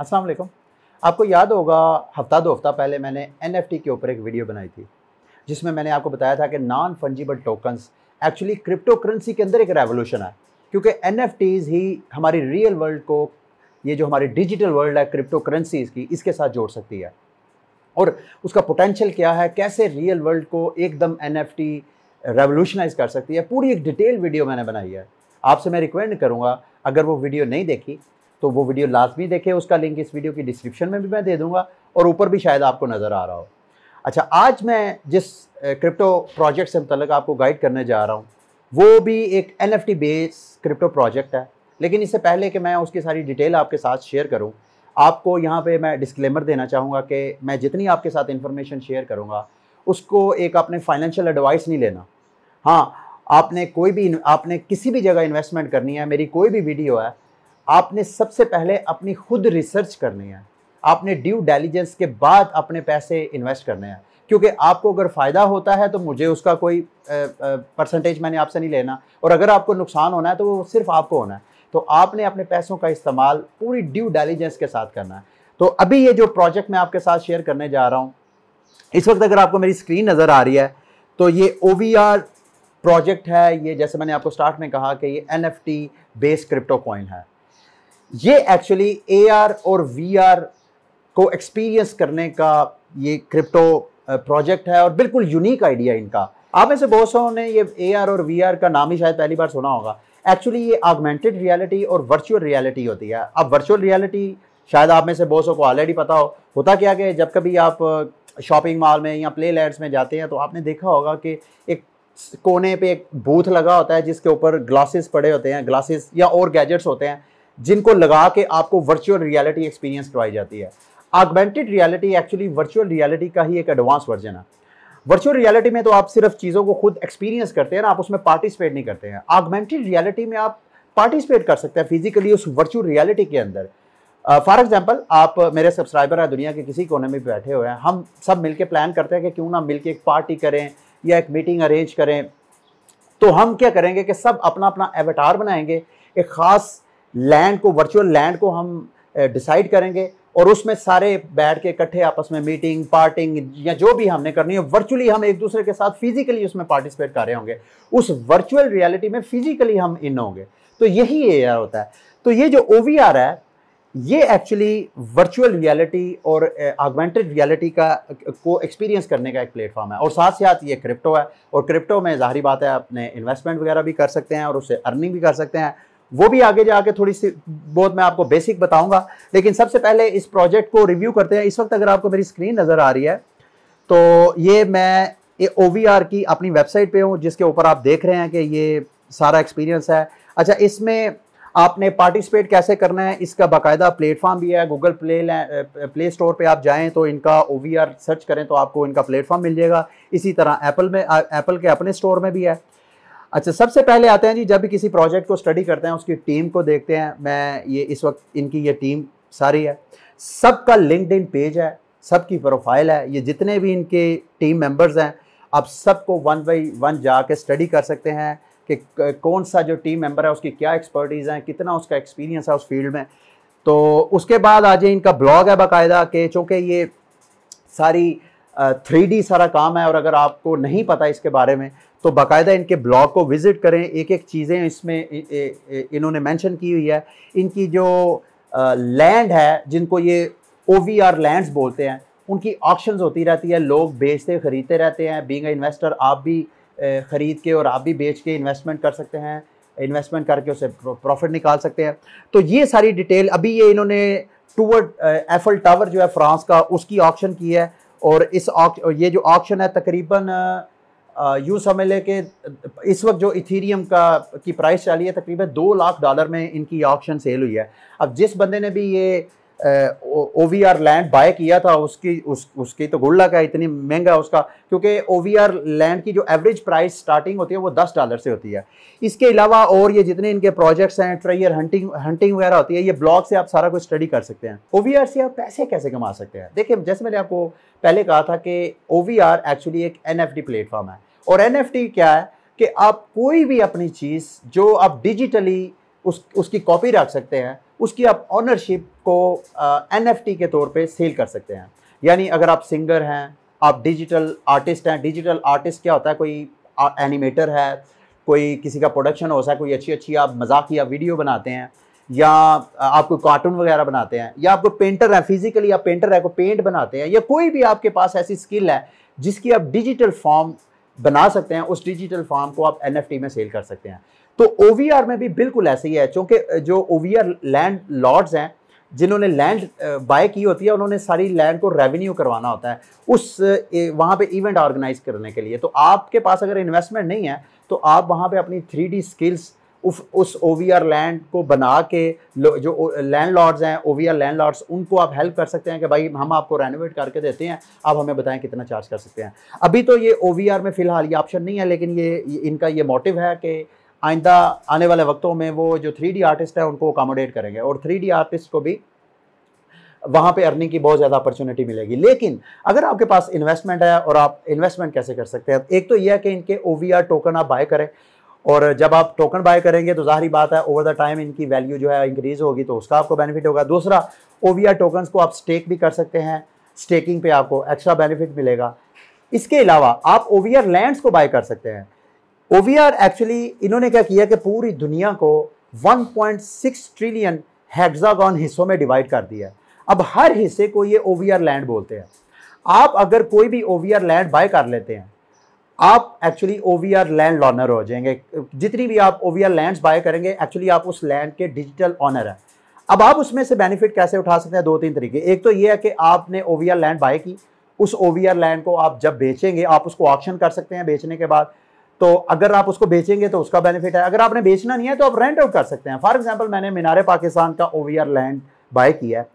अस्सलाम वालेकुम आपको याद होगा हफ्ता दो हफ्ता पहले मैंने एन के ऊपर एक वीडियो बनाई थी जिसमें मैंने आपको बताया था कि non fungible tokens actually crypto currency के अंदर एक रेवोल्यूशन है क्योंकि एन ही हमारी रियल वर्ल्ड को ये जो हमारी डिजिटल वर्ल्ड है क्रिप्टो करेंसीज की इसके साथ जोड़ सकती है और उसका पोटेंशियल क्या है कैसे रियल वर्ल्ड को एकदम एन एफ टी रेवोल्यूशनाइज कर सकती है पूरी एक डिटेल वीडियो मैंने बनाई है आपसे मैं रिकमेंड करूँगा अगर वो वीडियो नहीं देखी तो वो वीडियो लास्ट भी देखे उसका लिंक इस वीडियो की डिस्क्रिप्शन में भी मैं दे दूंगा और ऊपर भी शायद आपको नज़र आ रहा हो अच्छा आज मैं जिस क्रिप्टो प्रोजेक्ट से मतलब आपको गाइड करने जा रहा हूँ वो भी एक एन बेस क्रिप्टो प्रोजेक्ट है लेकिन इससे पहले कि मैं उसकी सारी डिटेल आपके साथ शेयर करूँ आपको यहाँ पे मैं डिस्क्लेमर देना चाहूँगा कि मैं जितनी आपके साथ इन्फॉर्मेशन शेयर करूँगा उसको एक आपने फाइनेंशियल एडवाइस नहीं लेना हाँ आपने कोई भी आपने किसी भी जगह इन्वेस्टमेंट करनी है मेरी कोई भी वीडियो है आपने सबसे पहले अपनी खुद रिसर्च करनी है आपने ड्यू डेलीजेंस के बाद अपने पैसे इन्वेस्ट करने हैं क्योंकि आपको अगर फ़ायदा होता है तो मुझे उसका कोई परसेंटेज मैंने आपसे नहीं लेना और अगर आपको नुकसान होना है तो वो सिर्फ आपको होना है तो आपने अपने पैसों का इस्तेमाल पूरी ड्यू डेलीजेंस के साथ करना है तो अभी ये जो प्रोजेक्ट मैं आपके साथ शेयर करने जा रहा हूँ इस वक्त अगर आपको मेरी स्क्रीन नज़र आ रही है तो ये ओ प्रोजेक्ट है ये जैसे मैंने आपको स्टार्ट में कहा कि ये N F based crypto coin है ये एक्चुअली एआर और वीआर को एक्सपीरियंस करने का ये क्रिप्टो प्रोजेक्ट uh, है और बिल्कुल यूनिक आइडिया इनका आप में से बहुत सौ ने ये एआर और वीआर का नाम ही शायद पहली बार सुना होगा एक्चुअली ये आगमेंटेड रियलिटी और वर्चुअल रियलिटी होती है अब वर्चुअल रियलिटी शायद आप में से बहुत सौ को ऑलरेडी पता हो होता क्या कि जब कभी आप शॉपिंग uh, मॉल में या प्ले लैंड्स में जाते हैं तो आपने देखा होगा कि एक कोने पे एक बूथ लगा होता है जिसके ऊपर ग्लासेस पड़े होते हैं ग्लासेस या और गैजेट्स होते हैं जिनको लगा के आपको वर्चुअल रियलिटी एक्सपीरियंस करवाई जाती है augmented reality actually virtual reality का ही एक एडवांस वर्जन है वर्चुअल रियलिटी में तो आप सिर्फ चीज़ों को खुद एक्सपीरियंस करते हैं ना आप उसमें पार्टिसिपेट नहीं करते हैं ऑगमेंटेड रियलिटी में आप पार्टिसिपेट कर सकते हैं फिजिकली उस वर्चुअल रियलिटी के अंदर फॉर एग्जांपल आप मेरे सब्सक्राइबर हैं दुनिया के किसी कोने में बैठे हुए हैं हम सब मिलके प्लान करते हैं कि क्यों ना मिलके एक पार्टी करें या एक मीटिंग अरेंज करें तो हम क्या करेंगे कि सब अपना अपना एवटार बनाएंगे एक ख़ास लैंड को वर्चुअल लैंड को हम डिसाइड eh, करेंगे और उसमें सारे बैठ के इकट्ठे आपस में मीटिंग पार्टिंग या जो भी हमने करनी है वर्चुअली हम एक दूसरे के साथ फिजिकली उसमें पार्टिसिपेट कर रहे होंगे उस वर्चुअल रियलिटी में फिजिकली हम इन होंगे तो यही ए होता है तो ये जो ओ है ये एक्चुअली वर्चुअल रियलिटी और ऑगमेंटेड eh, रियलिटी का eh, को एक्सपीरियंस करने का एक प्लेटफॉर्म है और साथ साथ ये क्रिप्टो है और क्रिप्टो में जाहिर बात है अपने इन्वेस्टमेंट वगैरह भी कर सकते हैं और उससे अर्निंग भी कर सकते हैं वो भी आगे जाके थोड़ी सी बहुत मैं आपको बेसिक बताऊंगा लेकिन सबसे पहले इस प्रोजेक्ट को रिव्यू करते हैं इस वक्त अगर आपको मेरी स्क्रीन नज़र आ रही है तो ये मैं ये ओ की अपनी वेबसाइट पे हूँ जिसके ऊपर आप देख रहे हैं कि ये सारा एक्सपीरियंस है अच्छा इसमें आपने पार्टिसिपेट कैसे करना है इसका बाकायदा प्लेटफॉर्म भी है गूगल प्ले प्ले स्टोर पर आप जाएँ तो इनका ओ सर्च करें तो आपको इनका प्लेटफॉर्म मिल जाएगा इसी तरह एप्पल में एप्पल के अपने स्टोर में भी है अच्छा सबसे पहले आते हैं जी जब भी किसी प्रोजेक्ट को स्टडी करते हैं उसकी टीम को देखते हैं मैं ये इस वक्त इनकी ये टीम सारी है सबका लिंकड पेज है सबकी प्रोफाइल है ये जितने भी इनके टीम मेंबर्स हैं आप सबको वन बाई वन जाके स्टडी कर सकते हैं कि कौन सा जो टीम मेंबर है उसकी क्या एक्सपर्टीज़ हैं कितना उसका एक्सपीरियंस है उस फील्ड में तो उसके बाद आज इनका ब्लॉग है बाकायदा कि चूँकि ये सारी थ्री सारा काम है और अगर आपको नहीं पता इसके बारे में तो बाकायदा इनके ब्लॉग को विज़िट करें एक एक चीज़ें इसमें इन्होंने मेंशन की हुई है इनकी जो लैंड है जिनको ये ओ वी आर लैंड्स बोलते हैं उनकी ऑप्शन होती रहती है लोग बेचते ख़रीदते रहते हैं बींग इन्वेस्टर आप भी ख़रीद के और आप भी बेच के इन्वेस्टमेंट कर सकते हैं इन्वेस्टमेंट करके उसे प्रॉफिट निकाल सकते हैं तो ये सारी डिटेल अभी ये इन्होंने टूअर्ड एफल टावर जो है फ्रांस का उसकी ऑप्शन की है और इस और ये जो ऑक्शन है तकरीबन यूँ समझ लें कि इस वक्त जो इथीरियम का की प्राइस चली है तकरीबन दो लाख डॉलर में इनकी ऑक्शन सेल हुई है अब जिस बंदे ने भी ये O V R land buy किया था उसकी उस उसकी तो गुड का है इतनी महंगा उसका क्योंकि ओ वी आर लैंड की जो एवरेज प्राइस स्टार्टिंग होती है वो दस डॉलर से होती है इसके अलावा और ये जितने इनके प्रोजेक्ट्स हैं ट्रेयर हंटिंग हंटिंग वगैरह होती है ये ब्लॉग से आप सारा कुछ स्टडी कर सकते हैं ओ वी आर से आप पैसे कैसे कमा सकते हैं देखिए जैसे मैंने आपको पहले कहा था कि ओ वी आर एक्चुअली एक एन एफ डी प्लेटफॉर्म है और एन एफ डी क्या है कि आप कोई भी अपनी चीज़ जो आप डिजिटली उस उसकी कॉपी रख सकते हैं उसकी आप ऑनरशिप को एन uh, के तौर पे सेल कर सकते हैं यानी अगर आप सिंगर हैं आप डिजिटल आर्टिस्ट हैं डिजिटल आर्टिस्ट क्या होता है कोई एनिमेटर है कोई किसी का प्रोडक्शन हो सकता है कोई अच्छी अच्छी आप मजाक या वीडियो बनाते हैं या आपको कार्टून वगैरह बनाते हैं या आपको पेंटर है फिजिकली आप पेंटर है कोई पेंट बनाते हैं या कोई भी आपके पास ऐसी स्किल है जिसकी आप डिजिटल फॉर्म बना सकते हैं उस डिजिटल फॉर्म को आप एन में सेल कर सकते हैं तो ओवीआर में भी बिल्कुल ऐसे ही है क्योंकि जो ओवीआर लैंड लॉर्ड्स हैं जिन्होंने लैंड बाय की होती है उन्होंने सारी लैंड को रेवेन्यू करवाना होता है उस वहाँ पे इवेंट ऑर्गेनाइज करने के लिए तो आपके पास अगर इन्वेस्टमेंट नहीं है तो आप वहाँ पे अपनी थ्री स्किल्स उस उस ओ लैंड को बना के जो लैंड लॉर्ड्स हैं ओ वी लैंड लॉर्ड्स उनको आप हेल्प कर सकते हैं कि भाई हम आपको रेनोवेट करके देते हैं आप हमें बताएं कितना चार्ज कर सकते हैं अभी तो ये ओ में फ़िलहाल ये ऑप्शन नहीं है लेकिन ये इनका ये मोटिव है कि आइंदा आने वाले वक्तों में वो जो थ्री आर्टिस्ट है उनको अकोमोडेट करेंगे और थ्री आर्टिस्ट को भी वहाँ पे अर्निंग की बहुत ज़्यादा अपॉर्चुनिटी मिलेगी लेकिन अगर आपके पास इन्वेस्टमेंट है और आप इन्वेस्टमेंट कैसे कर सकते हैं एक तो यह है कि इनके ओ टोकन आप बाय करें और जब आप टोकन बाय करेंगे तो ज़ाहरी बात है ओवर द टाइम इनकी वैल्यू जो है इंक्रीज़ होगी तो उसका आपको बेनिफिट होगा दूसरा ओ वी टोकन को आप स्टेक भी कर सकते हैं स्टेकिंग पे आपको एक्स्ट्रा बेनिफिट मिलेगा इसके अलावा आप ओ वी लैंड्स को बाय कर सकते हैं ओवीआर एक्चुअली इन्होंने क्या किया कि पूरी दुनिया को 1.6 ट्रिलियन हेक्सागन हिस्सों में डिवाइड कर दिया अब हर हिस्से को ये ओवीआर लैंड बोलते हैं आप अगर कोई भी ओवीआर लैंड बाय कर लेते हैं आप एक्चुअली ओवीआर लैंड लॉनर हो जाएंगे जितनी भी आप ओवीआर लैंड्स बाय करेंगे एक्चुअली आप उस लैंड के डिजिटल ऑनर हैं अब आप उसमें से बेनिफिट कैसे उठा सकते हैं दो तीन तरीके एक तो ये है कि आपने ओवीआर लैंड बाय की उस ओवीआर लैंड को आप जब बेचेंगे आप उसको ऑप्शन कर सकते हैं बेचने के बाद तो अगर आप उसको बेचेंगे तो उसका बेनिफिट है अगर आपने बेचना नहीं है तो आप रेंट आउट कर सकते हैं फॉर एग्जाम्पल मैंने मीनारे पाकिस्तान का ओवियर लैंड बाय किया है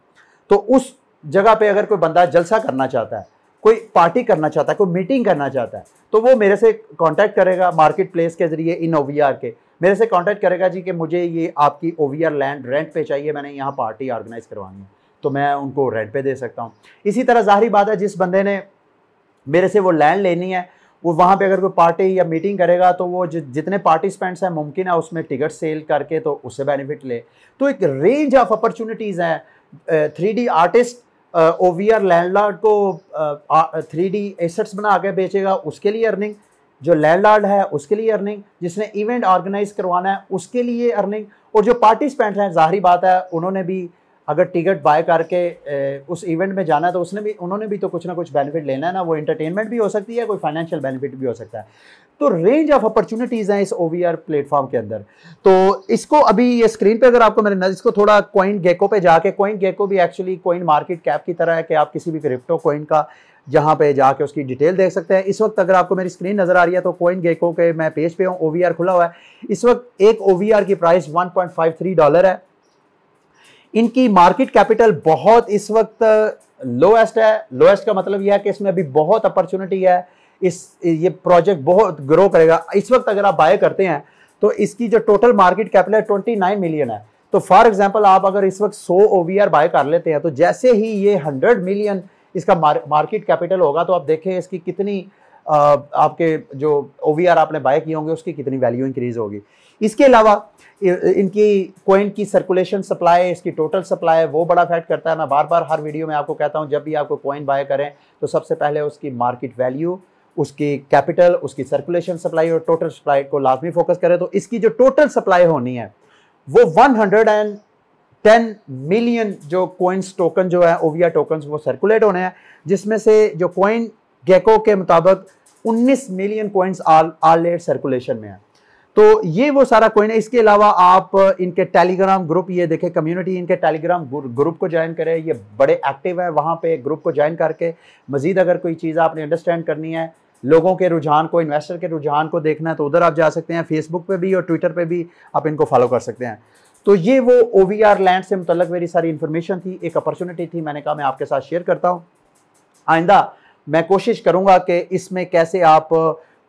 तो उस जगह पे अगर कोई बंदा जलसा करना चाहता है कोई पार्टी करना चाहता है कोई मीटिंग करना चाहता है तो वो मेरे से कांटेक्ट करेगा मार्केट प्लेस के ज़रिए इन ओवीआर के मेरे से कांटेक्ट करेगा जी कि मुझे ये आपकी ओवीआर लैंड रेंट पे चाहिए मैंने यहाँ पार्टी ऑर्गेनाइज करवानी है तो मैं उनको रेंट पे दे सकता हूँ इसी तरह जाहिर बात है जिस बंदे ने मेरे से वो लैंड लेनी है वो वहाँ पे अगर कोई पार्टी या मीटिंग करेगा तो वो जि, जितने पार्टिसिपेंट्स हैं मुमकिन है उसमें टिकट सेल करके तो उससे बेनिफिट ले तो एक रेंज ऑफ अपॉर्चुनिटीज़ हैं three D artist O V R landlord को थ्री डी एसेट्स बना के बेचेगा उसके लिए अर्निंग जो लार्ड है उसके लिए अर्निंग जिसने इवेंट ऑर्गेनाइज करवाना है उसके लिए अर्निंग और जो पार्टिसिपेंट हैं जाहरी बात है उन्होंने भी अगर टिकट बाय करके उस इवेंट में जाना है तो उसने भी उन्होंने भी तो कुछ ना कुछ बेनिफिट लेना है ना वो इंटरटेनमेंट भी हो सकती है कोई फाइनेंशियल बेनिफिट भी हो सकता है तो रेंज ऑफ अपॉर्चुनिटीज़ हैं इस ओ प्लेटफॉर्म के अंदर तो इसको अभी ये स्क्रीन पे अगर आपको मैंने नजर इसको थोड़ा कॉइन गेको पे जाके कॉइन गेको भी एक्चुअली कॉइन मार्केट कैप की तरह है कि आप किसी भी क्रिप्टो कॉइन का जहाँ पे जाके उसकी डिटेल देख सकते हैं इस वक्त अगर आपको मेरी स्क्रीन नज़र आ रही है तो कोइन गेको के मैं पेज पे हूँ ओ खुला हुआ है इस वक्त एक ओवीआर की प्राइस 1.53 डॉलर है इनकी मार्केट कैपिटल बहुत इस वक्त लोएस्ट uh, है लोएस्ट का मतलब यह है कि इसमें अभी बहुत अपॉर्चुनिटी है इस ये प्रोजेक्ट बहुत ग्रो करेगा इस वक्त अगर आप बाय करते हैं तो इसकी जो टोटल मार्केट कैपिटल है ट्वेंटी नाइन मिलियन है तो फॉर एग्जाम्पल आप अगर इस वक्त सौ ओ वी आर बाय कर लेते हैं तो जैसे ही ये हंड्रेड मिलियन इसका मार्केट कैपिटल होगा तो आप देखें इसकी कितनी आपके जो ओ आपने बाय किए होंगे उसकी कितनी वैल्यू इंक्रीज होगी इसके अलावा इनकी कोइन की सर्कुलेशन सप्लाई इसकी टोटल सप्लाई वो बड़ा फैक्ट करता है मैं बार बार हर वीडियो में आपको कहता हूँ जब भी आपको कोइन बाय करें तो सबसे पहले उसकी मार्केट वैल्यू उसकी कैपिटल उसकी सर्कुलेशन सप्लाई और टोटल सप्लाई को लाजमी फोकस करें तो इसकी जो टोटल सप्लाई होनी है वो 110 मिलियन जो कोइंस टोकन जो है ओविया टोकन वो सर्कुलेट होने हैं जिसमें से जो कोइन गेको के मुताबिक 19 million coins all all circulation में है तो ये वो सारा कॉइन है इसके अलावा आप इनके टेलीग्राम ग्रुप ये देखें कम्युनिटी इनके टेलीग्राम ग्रुप को ज्वाइन करें ये बड़े एक्टिव है वहाँ पे ग्रुप को ज्वाइन करके मजीद अगर कोई चीज़ आपने अंडरस्टैंड करनी है लोगों के रुझान को इन्वेस्टर के रुझान को देखना है तो उधर आप जा सकते हैं फेसबुक पे भी और ट्विटर पे भी आप इनको फॉलो कर सकते हैं तो ये वो ओ लैंड से मुतल मेरी सारी इन्फॉर्मेशन थी एक अपॉर्चुनिटी थी मैंने कहा मैं आपके साथ शेयर करता हूँ आइंदा मैं कोशिश करूँगा कि इसमें कैसे आप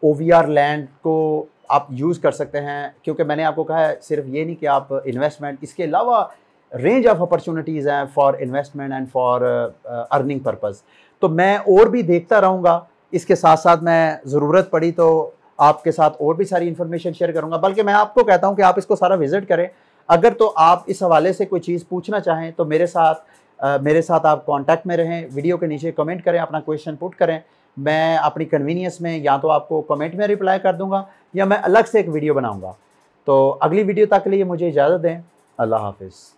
ओ लैंड को आप यूज़ कर सकते हैं क्योंकि मैंने आपको कहा है सिर्फ ये नहीं कि आप इन्वेस्टमेंट इसके अलावा रेंज ऑफ अपॉर्चुनिटीज़ हैं for investment and for earning purpose तो मैं और भी देखता रहूँगा इसके साथ साथ मैं ज़रूरत पड़ी तो आपके साथ और भी सारी इन्फॉर्मेशन शेयर करूँगा बल्कि मैं आपको कहता हूँ कि आप इसको सारा विज़िट करें अगर तो आप इस हवाले से कोई चीज़ पूछना चाहें तो मेरे साथ मेरे साथ आप कॉन्टैक्ट में रहें वीडियो के नीचे कमेंट करें अपना क्वेश्चन पुट करें मैं अपनी कन्वीनियंस में या तो आपको कमेंट में रिप्लाई कर दूंगा या मैं अलग से एक वीडियो बनाऊंगा तो अगली वीडियो तक के लिए मुझे इजाज़त दें अल्लाह हाफिज़